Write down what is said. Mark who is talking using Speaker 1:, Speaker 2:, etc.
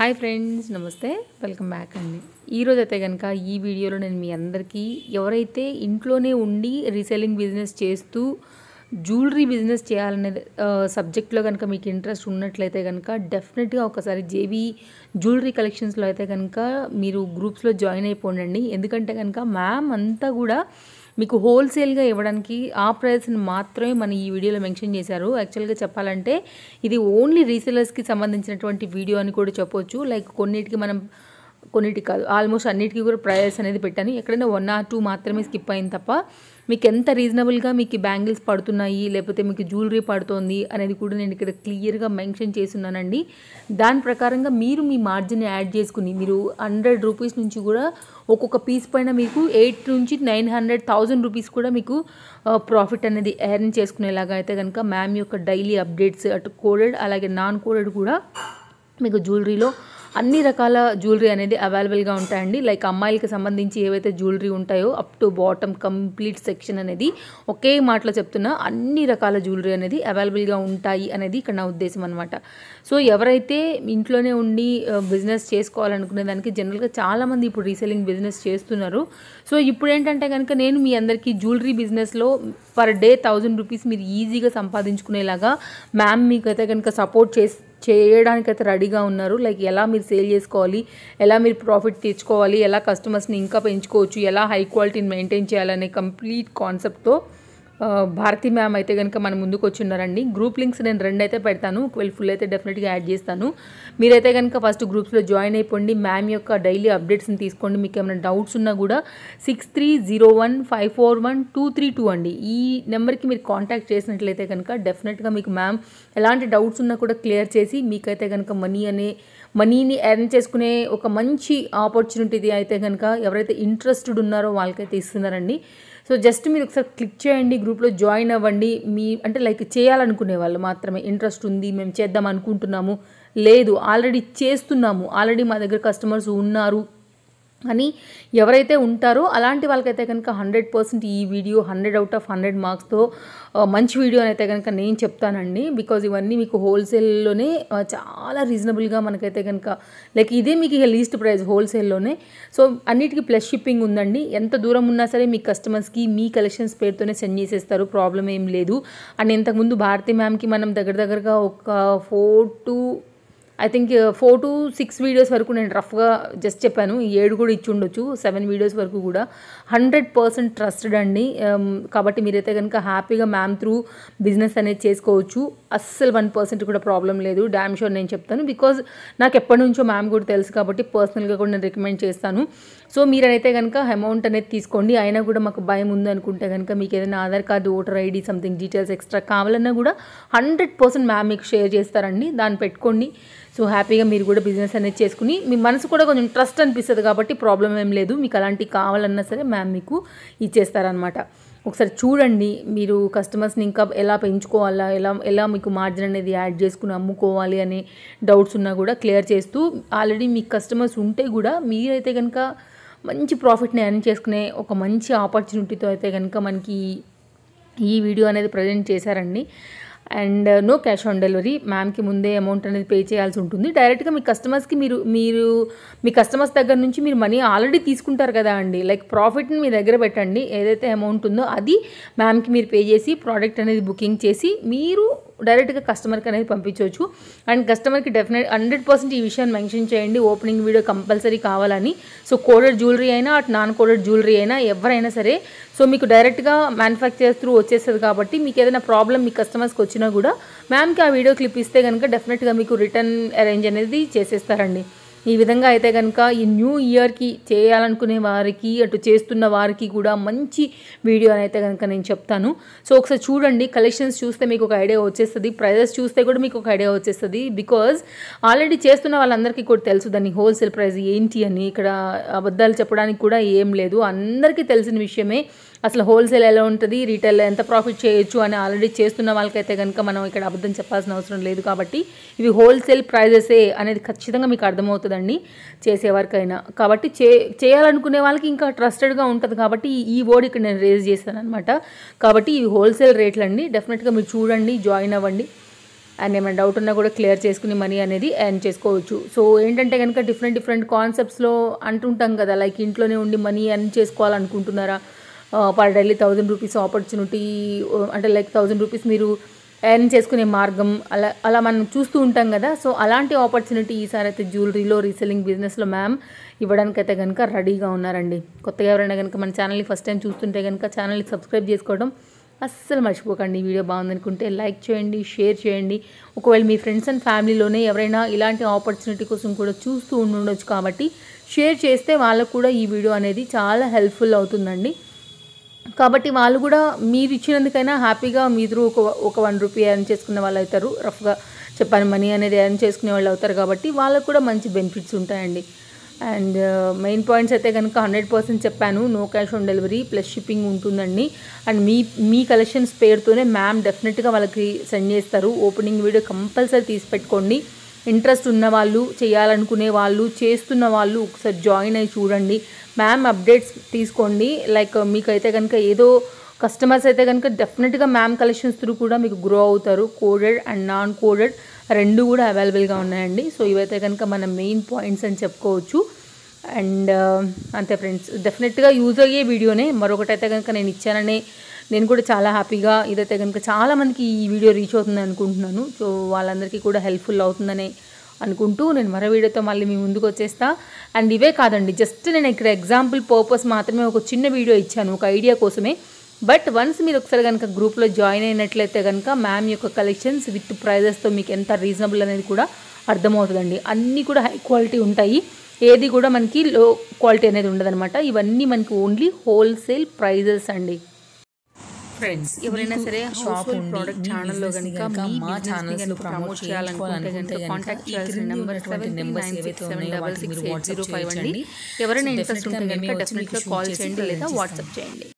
Speaker 1: hi friends నమస్తే welcome back అండి ఈరోజు అయితే కనుక ఈ వీడియోలో నేను మీ అందరికీ ఎవరైతే ఇంట్లోనే ఉండి రీసెల్లింగ్ బిజినెస్ చేస్తూ జ్యువెలరీ బిజినెస్ చేయాలనే సబ్జెక్ట్లో కనుక మీకు ఇంట్రెస్ట్ ఉన్నట్లయితే కనుక డెఫినెట్గా ఒకసారి జేబీ జ్యువెలరీ కలెక్షన్స్లో అయితే కనుక మీరు గ్రూప్స్లో జాయిన్ అయిపోండి ఎందుకంటే కనుక మ్యామ్ అంతా కూడా మీకు హోల్సేల్గా ఇవ్వడానికి ఆ ప్రైస్ని మాత్రమే మనం ఈ వీడియోలో మెన్షన్ చేశారు యాక్చువల్గా చెప్పాలంటే ఇది ఓన్లీ రీసేలర్స్కి సంబంధించినటువంటి వీడియో అని కూడా చెప్పవచ్చు లైక్ కొన్నిటికి మనం కొన్నిటి కాదు ఆల్మోస్ట్ అన్నిటికీ కూడా ప్రైజెస్ అనేది పెట్టాను ఎక్కడైనా వన్ ఆర్ టూ మాత్రమే స్కిప్ అయింది తప్ప మీకు ఎంత రీజనబుల్గా మీకు బ్యాంగిల్స్ పడుతున్నాయి లేకపోతే మీకు జ్యువెలరీ పడుతోంది అనేది కూడా నేను ఇక్కడ క్లియర్గా మెన్షన్ చేస్తున్నానండి దాని ప్రకారంగా మీరు మీ మార్జిన్ యాడ్ చేసుకుని మీరు హండ్రెడ్ రూపీస్ నుంచి కూడా ఒక్కొక్క పీస్ పైన మీకు ఎయిట్ నుంచి నైన్ హండ్రెడ్ థౌజండ్ రూపీస్ కూడా మీకు ప్రాఫిట్ అనేది ఎర్న్ చేసుకునేలాగా అయితే కనుక మ్యామ్ యొక్క డైలీ అప్డేట్స్ అటు కోడెడ్ అలాగే నాన్ కోడెడ్ కూడా మీకు జ్యువెలరీలో అన్ని రకాల జ్యువెలరీ అనేది అవైలబుల్గా ఉంటాయండి లైక్ అమ్మాయిలకి సంబంధించి ఏవైతే జ్యువెలరీ ఉంటాయో up to bottom complete section అనేది ఒకే మాటలో చెప్తున్నా అన్ని రకాల జ్యువెలరీ అనేది అవైలబుల్గా ఉంటాయి అనేది ఇక్కడ నా ఉద్దేశం అనమాట సో ఎవరైతే ఇంట్లోనే ఉండి బిజినెస్ చేసుకోవాలనుకునే దానికి జనరల్గా చాలామంది ఇప్పుడు రీసెల్లింగ్ బిజినెస్ చేస్తున్నారు సో ఇప్పుడు ఏంటంటే కనుక నేను మీ అందరికీ జ్యువెలరీ బిజినెస్లో పర్ డే థౌజండ్ రూపీస్ మీరు ఈజీగా సంపాదించుకునేలాగా మ్యామ్ మీకైతే కనుక సపోర్ట్ చేసి చేయడానికైతే రెడీగా ఉన్నారు లైక్ ఎలా మీరు సేల్ చేసుకోవాలి ఎలా మీరు ప్రాఫిట్ తెచ్చుకోవాలి ఎలా కస్టమర్స్ని ఇంకా పెంచుకోవచ్చు ఎలా హై క్వాలిటీని మెయింటైన్ చేయాలనే కంప్లీట్ కాన్సెప్ట్తో భారతి మ్యామ్ అయితే కనుక మన ముందుకు వచ్చిన్నారండి గ్రూప్ లింక్స్ నేను రెండు అయితే పెడతాను ఒకవేళ ఫుల్ అయితే డెఫినెట్గా యాడ్ చేస్తాను మీరైతే కనుక ఫస్ట్ గ్రూప్స్లో జాయిన్ అయిపోండి మ్యామ్ యొక్క డైలీ అప్డేట్స్ని తీసుకోండి మీకు ఏమైనా డౌట్స్ ఉన్నా కూడా six three zero one five four one two three two అండి ఈ నెంబర్కి మీరు కాంటాక్ట్ చేసినట్లయితే కనుక డెఫినెట్గా మీకు మ్యామ్ ఎలాంటి డౌట్స్ ఉన్నా కూడా క్లియర్ చేసి మీకైతే కనుక మనీ అనే మనీని ఎర్న్ చేసుకునే ఒక మంచి ఆపర్చునిటీ అయితే కనుక ఎవరైతే ఇంట్రెస్టెడ్ ఉన్నారో వాళ్ళకైతే ఇస్తున్నారండి సో జస్ట్ మీరు ఒకసారి క్లిక్ చేయండి గ్రూప్లో జాయిన్ అవ్వండి మీ అంటే లైక్ చేయాలనుకునే వాళ్ళు మాత్రమే ఇంట్రెస్ట్ ఉంది మేము చేద్దాం అనుకుంటున్నాము లేదు ఆల్రెడీ చేస్తున్నాము ఆల్రెడీ మా దగ్గర కస్టమర్స్ ఉన్నారు అని ఎవరైతే ఉంటారో అలాంటి వాళ్ళకైతే కనుక హండ్రెడ్ పర్సెంట్ ఈ video hundred out of hundred మార్క్స్తో మంచి వీడియో అయితే కనుక నేను చెప్తానండి బికాజ్ ఇవన్నీ మీకు హోల్సేల్లోనే చాలా రీజనబుల్గా మనకైతే కనుక లైక్ ఇదే మీకు లీస్ట్ ప్రైస్ హోల్సేల్లోనే సో అన్నిటికీ ప్లస్ షిప్పింగ్ ఉందండి ఎంత దూరం ఉన్నా సరే మీ కస్టమర్స్కి మీ కలెక్షన్స్ పేరుతోనే సెండ్ చేసేస్తారు ప్రాబ్లం ఏం లేదు అండ్ ఇంతకుముందు భారతి మ్యామ్కి మనం దగ్గర దగ్గరగా ఒక four to I think four to six videos వరకు నేను రఫ్గా జస్ట్ చెప్పాను ఏడు కూడా ఇచ్చి ఉండొచ్చు సెవెన్ వీడియోస్ వరకు కూడా హండ్రెడ్ పర్సెంట్ ట్రస్టెడ్ అండి um, కాబట్టి మీరైతే కనుక హ్యాపీగా మ్యామ్ త్రూ బిజినెస్ అనేది చేసుకోవచ్చు అస్సలు వన్ పర్సెంట్ కూడా ప్రాబ్లం లేదు డ్యామ్ షోర్ నేను చెప్తాను బికాజ్ నాకు ఎప్పటి నుంచో మ్యామ్ కూడా తెలుసు కాబట్టి పర్సనల్గా కూడా నేను రికమెండ్ చేస్తాను సో మీరైతే కనుక అమౌంట్ అనేది తీసుకోండి అయినా కూడా మాకు భయం ఉందనుకుంటే కనుక మీకు ఏదైనా Aadhaar card voter ID something details extra కావాలన్నా కూడా హండ్రెడ్ పర్సెంట్ మ్యామ్ మీకు షేర్ చేస్తారండి దాన్ని పెట్టుకోండి సో హ్యాపీగా మీరు కూడా బిజినెస్ అనేది చేసుకుని మీ మనసు కూడా కొంచెం ట్రస్ట్ అనిపిస్తుంది కాబట్టి ప్రాబ్లం ఏం లేదు మీకు అలాంటివి కావాలన్నా సరే మ్యామ్ మీకు ఇచ్చేస్తారనమాట ఒకసారి చూడండి మీరు కస్టమర్స్ని ఇంకా ఎలా పెంచుకోవాలా ఎలా ఎలా మీకు మార్జిన్ అనేది యాడ్ చేసుకుని అమ్ముకోవాలి అనే డౌట్స్ ఉన్నా కూడా క్లియర్ చేస్తూ ఆల్రెడీ మీకు కస్టమర్స్ ఉంటే కూడా మీరైతే కనుక మంచి ప్రాఫిట్ని ఎర్న్ చేసుకునే ఒక మంచి ఆపర్చునిటీతో అయితే కనుక మనకి ఈ వీడియో అనేది ప్రజెంట్ చేశారండి and no cash on delivery మ్యామ్కి ముందే అమౌంట్ అనేది పే చేయాల్సి ఉంటుంది డైరెక్ట్గా మీ కస్టమర్స్కి మీరు మీరు మీ కస్టమర్స్ దగ్గర నుంచి మీరు మనీ ఆల్రెడీ తీసుకుంటారు కదా అండి లైక్ ప్రాఫిట్ని మీ దగ్గర పెట్టండి ఏదైతే అమౌంట్ ఉందో అది మ్యామ్కి మీరు పే చేసి ప్రోడక్ట్ అనేది బుకింగ్ చేసి మీరు డైరెక్ట్గా కస్టమర్కి అనేది పంపించవచ్చు అండ్ కస్టమర్కి డెఫినెట్ హండ్రెడ్ పర్సెంట్ ఈ విషయాన్ని మెన్షన్ చేయండి ఓపెనింగ్ వీడియో కంపల్సరీ కావాలని సో కోడెడ్ జ్యువెలరీ అయినా అటు నాన్ కోడెడ్ జ్యువెలరీ అయినా ఎవరైనా సరే సో మీకు డైరెక్ట్గా మ్యానుఫ్యాక్చర్ త్రూ వచ్చేస్తుంది కాబట్టి మీకు ఏదైనా ప్రాబ్లం మీ కస్టమర్స్కి వచ్చినా కూడా మ్యామ్కి ఆ వీడియో క్లిప్ ఇస్తే కనుక డెఫినెట్గా మీకు రిటర్న్ అరేంజ్ అనేది చేసేస్తారండి ఈ విధంగా అయితే కనుక ఈ న్యూ ఇయర్కి చేయాలనుకునే వారికి అటు చేస్తున్న వారికి కూడా మంచి వీడియో అని అయితే కనుక నేను చెప్తాను సో ఒకసారి చూడండి కలెక్షన్స్ చూస్తే మీకు ఒక ఐడియా వచ్చేస్తుంది ప్రైజెస్ చూస్తే కూడా మీకు ఒక ఐడియా వచ్చేస్తుంది బికాజ్ ఆల్రెడీ చేస్తున్న వాళ్ళందరికీ కూడా తెలుసు దాన్ని హోల్సేల్ ప్రైస్ ఏంటి అని ఇక్కడ అబద్ధాలు చెప్పడానికి కూడా ఏం లేదు అందరికీ తెలిసిన విషయమే అసలు హోల్సేల్ ఎలా ఉంటుంది రీటైల్ ఎంత ప్రాఫిట్ చేయొచ్చు అని ఆల్రెడీ చేస్తున్న వాళ్ళకైతే కనుక మనం ఇక్కడ అబద్ధం చెప్పాల్సిన అవసరం లేదు కాబట్టి ఇవి హోల్సేల్ ప్రైజెసే అనేది ఖచ్చితంగా మీకు అర్థమవుతుందండి చేసేవారికైనా కాబట్టి చే చేయాలనుకునే వాళ్ళకి ఇంకా ట్రస్టెడ్గా ఉంటుంది కాబట్టి ఈ వర్డ్ ఇక్కడ నేను రేజ్ చేశాను అనమాట కాబట్టి ఇవి హోల్సేల్ రేట్లు అండి డెఫినెట్గా మీరు చూడండి జాయిన్ అవ్వండి అండ్ ఏమైనా డౌట్ ఉన్నా కూడా క్లియర్ చేసుకుని మనీ అనేది ఎర్న్ చేసుకోవచ్చు సో ఏంటంటే కనుక డిఫరెంట్ డిఫరెంట్ కాన్సెప్ట్స్లో అంటుంటాం కదా లైక్ ఇంట్లోనే ఉండి మనీ ఎర్న్ చేసుకోవాలనుకుంటున్నారా per daily thousand rupees opportunity అంటే లైక్ థౌజండ్ రూపీస్ మీరు ఎర్న్ చేసుకునే మార్గం అలా అలా మనం చూస్తూ ఉంటాం కదా సో అలాంటి ఆపర్చునిటీ ఈసారి అయితే జ్యువెలరీలో రీసెల్లింగ్ బిజినెస్లో మ్యామ్ ఇవ్వడానికైతే కనుక రెడీగా ఉన్నారండి కొత్తగా ఎవరైనా కనుక మన ఛానల్ని ఫస్ట్ టైం చూస్తుంటే కనుక ఛానల్ని సబ్స్క్రైబ్ చేసుకోవడం అస్సలు మర్చిపోకండి వీడియో బాగుందనుకుంటే లైక్ చేయండి షేర్ చేయండి ఒకవేళ మీ ఫ్రెండ్స్ అండ్ ఫ్యామిలీలోనే ఎవరైనా ఇలాంటి ఆపర్చునిటీ కోసం కూడా చూస్తూ ఉండొచ్చు కాబట్టి షేర్ చేస్తే వాళ్ళకు కూడా ఈ వీడియో అనేది చాలా హెల్ప్ఫుల్ అవుతుందండి కాబట్టి వాళ్ళు కూడా మీరు ఇచ్చినందుకైనా హ్యాపీగా మీరు ఒక ఒక వన్ రూపీ ఎర్న్ చేసుకునే వాళ్ళు అవుతారు రఫ్గా చెప్పాను మనీ అనేది ఎర్న్ చేసుకునే వాళ్ళు అవుతారు కాబట్టి వాళ్ళకు కూడా మంచి బెనిఫిట్స్ ఉంటాయండి అండ్ మెయిన్ uh, పాయింట్స్ అయితే కనుక హండ్రెడ్ పర్సెంట్ చెప్పాను no cash on delivery plus shipping ఉంటుందండి అండ్ మీ మీ కలెక్షన్స్ పేరుతోనే మ్యామ్ డెఫినెట్గా వాళ్ళకి సెండ్ చేస్తారు ఓపెనింగ్ వీడియో కంపల్సరీ తీసి పెట్టుకోండి ఇంట్రెస్ట్ ఉన్నవాళ్ళు చేయాలనుకునే వాళ్ళు చేస్తున్న వాళ్ళు ఒకసారి జాయిన్ అయ్యి చూడండి మ్యామ్ అప్డేట్స్ తీసుకోండి లైక్ మీకైతే కనుక ఏదో కస్టమర్స్ అయితే కనుక డెఫినెట్గా మ్యామ్ కలెక్షన్స్ త్రూ కూడా మీకు గ్రో అవుతారు కోడెడ్ అండ్ నాన్ కోడెడ్ రెండు కూడా అవైలబుల్గా ఉన్నాయండి సో ఇవైతే కనుక మన మెయిన్ పాయింట్స్ అని చెప్పుకోవచ్చు అండ్ అంతే ఫ్రెండ్స్ డెఫినెట్గా యూజ్ అయ్యే వీడియోనే మరొకటి అయితే కనుక నేను ఇచ్చానని నేను కూడా చాలా హ్యాపీగా ఇదైతే కనుక చాలామందికి ఈ వీడియో రీచ్ అవుతుంది అనుకుంటున్నాను సో వాళ్ళందరికీ కూడా హెల్ప్ఫుల్ అవుతుందని అనుకుంటూ నేను మరో వీడియోతో మళ్ళీ మీ ముందుకు వచ్చేస్తా అండ్ ఇవే కాదండి జస్ట్ నేను ఇక్కడ ఎగ్జాంపుల్ పర్పస్ మాత్రమే ఒక చిన్న వీడియో ఇచ్చాను ఒక ఐడియా కోసమే బట్ వన్స్ మీరు ఒకసారి కనుక గ్రూప్లో జాయిన్ అయినట్లయితే కనుక మ్యామ్ యొక్క కలెక్షన్స్ విత్ ప్రైజెస్తో మీకు ఎంత రీజనబుల్ అనేది కూడా అర్థమవుతుందండి అన్నీ కూడా హై క్వాలిటీ ఉంటాయి ఏది కూడా మనకి లో క్వాలిటీ అనేది ఉండదనమాట ఇవన్నీ మనకి ఓన్లీ హోల్సేల్ ప్రైజెస్ అండి ఫ్రెండ్స్ ఎవరైనా సరే షాప్ ప్రోడక్ట్ ఛానల్లో కనుక మా ఛానల్స్ ప్రమోట్ చేయాలనుకుంటే కాంటాక్ట్ చేయాల్సిన నెంబర్ సెవెన్ నెంబర్స్ ఏవైతే ఉన్నాయో వాటికి మీరు ఎవరైనా ఇంట్రెస్ట్ ఉంటే కనుక డెఫినెట్గా కాల్ చేయండి లేదా వాట్సాప్ చేయండి